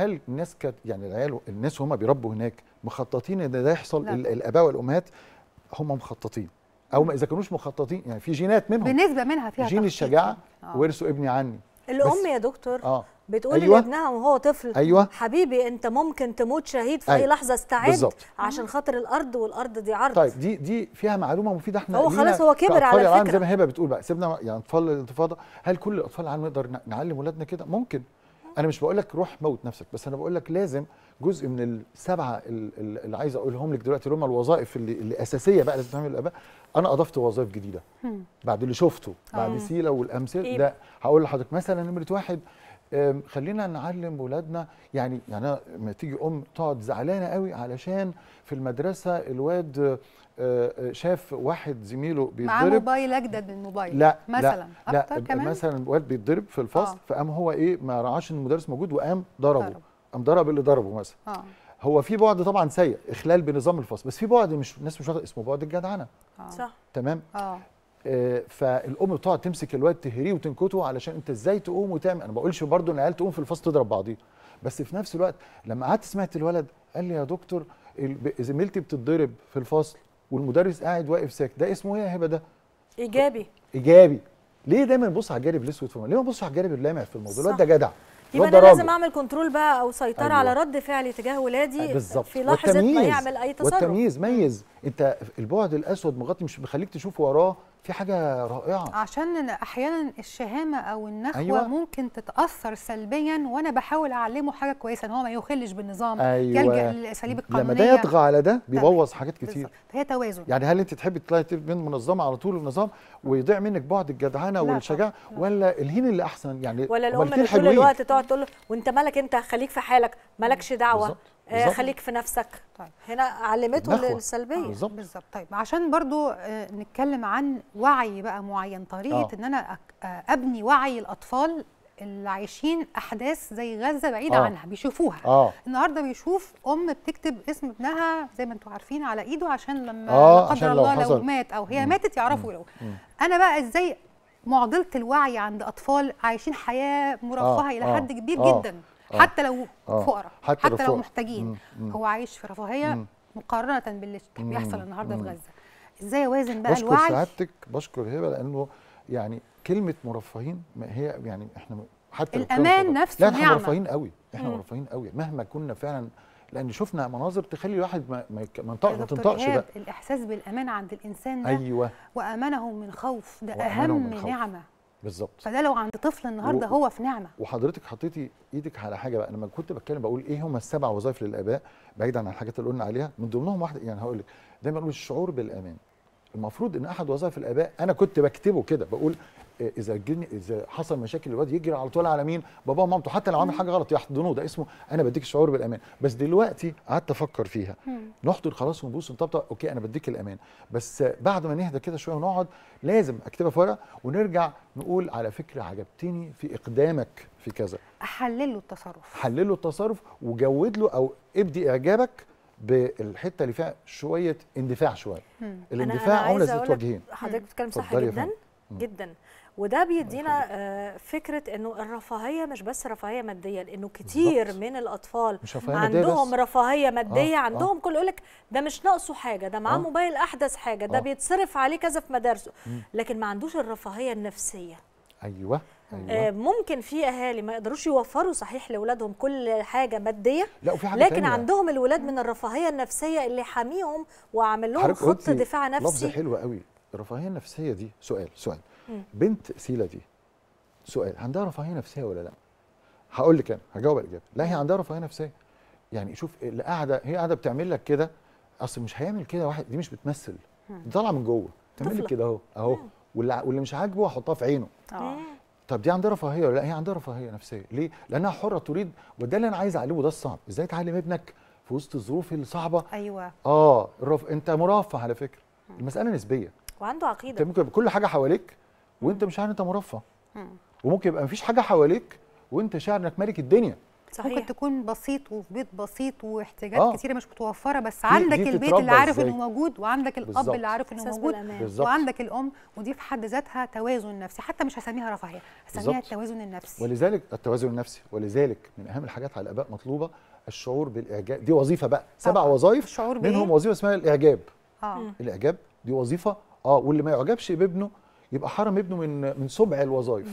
هل الناس كانت يعني العيال الناس هم بيربوا هناك مخططين ان ده يحصل نعم. الاباء والامهات هم مخططين او اذا كانوش مخططين يعني في جينات منهم بنسبه منها فيها جين الشجاعه آه. ورثوا ابني عني الام يا دكتور آه. بتقول أيوة. لابنها وهو طفل أيوة. حبيبي انت ممكن تموت شهيد في أيوة. اي لحظه استعد بالزبط. عشان خاطر الارض والارض دي عرض طيب دي دي فيها معلومه مفيده احنا هو خلاص هو كبر على فكره زي ما هبه بتقول بقى سيبنا يعني اطفال الانتفاضه هل كل اطفال العالم نقدر نعلم ولادنا كده ممكن انا مش بقول لك روح موت نفسك بس انا بقول لك لازم جزء من السبعه اللي عايز اقولهم لك دلوقتي اللي هم الوظائف اللي, اللي اساسيه بقى لازم تعمل الاباء انا اضفت وظائف جديده بعد اللي شفته بعد آه. سيله والامثله إيه؟ ده هقول لحضرتك مثلا نمره واحد خلينا نعلم ولادنا يعني يعني لما تيجي ام تقعد زعلانه قوي علشان في المدرسه الواد أه، أه، شاف واحد زميله بيتضرب معاه موبايل اجدد من موبايل لا مثلا لا, لا كمان مثلا واد بيتضرب في الفصل آه. فقام هو ايه ما رعاش ان المدرس موجود وقام ضربه ضرب. قام ضرب اللي ضربه مثلا آه. هو في بعد طبعا سيء اخلال بنظام الفصل بس في بعد مش الناس مش واخده اسمه بعد الجدعنه آه. صح تمام آه. آه، فالام بتقعد تمسك الواد تهريه وتنكته علشان انت ازاي تقوم وتعمل انا ما بقولش برضه ان العيال تقوم في الفصل تضرب بعضيها بس في نفس الوقت لما قعدت سمعت الولد قال لي يا دكتور زميلتي بتتضرب في الفصل والمدرس قاعد واقف ساكت ده اسمه ايه يا هبه ده ايجابي ايجابي ليه دايما نبص على الجانب الاسود في ليه ما نبصش على الجانب اللامع في الموضوع الواد ده جدع يبقى انا لازم اعمل كنترول بقى او سيطره أيوة. على رد فعلي تجاه ولادي آه، بالزبط. في لحظه ما يعمل اي تصرف والتمييز ميز انت البعد الاسود مغطي مش بيخليك تشوف وراه في حاجه رائعه عشان احيانا الشهامه او النخوه أيوة. ممكن تتاثر سلبيا وانا بحاول اعلمه حاجه كويسه ان هو ما يخلش بالنظام أيوة. يلجا للاساليب القانونيه لما ده يطغى على ده طيب. بيبوظ حاجات كتير فهي توازن يعني هل انت تحبي تطلعي من منظمه على طول النظام ويضيع منك بعد الجدعنه والشجاعه ولا الهين اللي احسن يعني ولا الام اللي طول الوقت تقعد تقول له وانت مالك انت خليك في حالك مالكش دعوه بالزبط. آه، بالزبط. خليك في نفسك طيب. هنا علمته السلبيه آه، بالظبط بالظبط طيب عشان برضو آه، نتكلم عن وعي بقى معين طريقه آه. ان انا ابني وعي الاطفال اللي عايشين احداث زي غزه بعيده آه. عنها بيشوفوها آه. النهارده بيشوف ام بتكتب اسم ابنها زي ما انتم عارفين على ايده عشان لما آه. قدر عشان الله لو, لو مات او هي مم. ماتت يعرفوا لو انا بقى ازاي معضله الوعي عند اطفال عايشين حياه مرفهه آه. الى حد كبير آه. جدا آه. حتى لو آه. فقراء حتى, حتى لو محتاجين هو عايش في رفاهيه مقارنه باللي بيحصل النهارده في غزه ازاي اوازن بقى بشكر الوعي بشكر سعادتك بشكر هبه لانه يعني كلمه مرفهين ما هي يعني احنا حتى الامان نفسه لا احنا نعمة. مرفهين قوي احنا مم. مرفهين قوي مهما كنا فعلا لان شفنا مناظر تخلي الواحد ما ما, ما بقى الاحساس بالامان عند الانسان ده ايوه وامنه من خوف ده اهم من نعمه بالظبط فده لو عند طفل النهارده و... هو في نعمه وحضرتك حطيتي ايدك على حاجه بقى لما كنت بتكلم بقول ايه هم السبع وظائف للاباء بعيدا عن الحاجات اللي قلنا عليها من ضمنهم واحده يعني هقول لك دايما اقول الشعور بالامان المفروض ان احد وظائف الاباء انا كنت بكتبه كده بقول آه، اذا جن اذا حصل مشاكل الواد يجري على طول على مين باباه ومامته حتى لو عمل حاجه غلط يحضنوه ده اسمه انا بديك شعور بالامان بس دلوقتي قعدت افكر فيها نحضن خلاص ونبوس ونطبطب اوكي انا بديك الامان بس بعد ما نهدى كده شويه ونقعد لازم اكتبها في ورقه ونرجع نقول على فكره عجبتني في اقدامك في كذا حلله التصرف حلله التصرف وجود له او ابدي اعجابك بالحته اللي فيها شويه اندفاع شويه الاندفاع عمله ذات وجهين حضرتك بتتكلم صح جدا جدا وده بيدينا آه، فكره انه الرفاهيه مش بس رفاهيه ماديه لانه كتير بالزبط. من الاطفال مش رفاهية عندهم رفاهيه آه، ماديه آه. عندهم آه. كل يقول لك ده مش ناقصه حاجه ده معاه آه. موبايل احدث حاجه ده آه. بيتصرف عليه كذا في مدارسه لكن ما عندوش الرفاهيه النفسيه ايوه أيوة. آه، ممكن في اهالي ما يقدروش يوفروا صحيح لاولادهم كل حاجه ماديه لا وفي حاجة لكن تانية. عندهم الولاد من الرفاهيه النفسيه اللي حاميهم وعامل لهم خط دفاع نفسي لفظ حلو قوي الرفاهيه النفسيه دي سؤال سؤال مم. بنت سيلا دي سؤال عندها رفاهيه نفسيه ولا لا هقول لك انا هجاوب الاجابه لا هي عندها رفاهيه نفسيه يعني شوف اللي قاعده هي قاعده بتعمل لك كده اصل مش هيعمل كده واحد دي مش بتمثل طالعه من جوه تعمل لك كده اهو اهو واللي مش عاجبه هحطها في عينه آه. طب دي عندها رفاهيه ولا لا هي عندها رفاهيه نفسيه ليه لانها حره تريد وده اللي انا عايز اعلمه ده الصعب ازاي تعلم ابنك في وسط الظروف الصعبه ايوه اه الرف... انت مرفه على فكره المساله نسبيه وعنده عقيده انت ممكن يبقى كل حاجه حواليك وانت مش عارف انت مرفه وممكن يبقى مفيش حاجه حواليك وانت شاعر انك ملك الدنيا صحيح. ممكن تكون بسيط وفي بيت بسيط واحتياجات آه. كتيره مش متوفره بس عندك دي, البيت اللي عارف انه موجود وعندك الاب بالزبط. اللي عارف انه موجود بالزبط. وعندك الام ودي في حد ذاتها توازن نفسي حتى مش هسميها رفاهيه هسميها التوازن النفسي ولذلك التوازن النفسي ولذلك من اهم الحاجات على الاباء مطلوبه الشعور بالاعجاب دي وظيفه بقى سبع وظائف منهم وظيفه اسمها الاعجاب آه. الاعجاب دي وظيفه اه واللي ما يعجبش بابنه يبقى حرم ابنه من من سبع الوظائف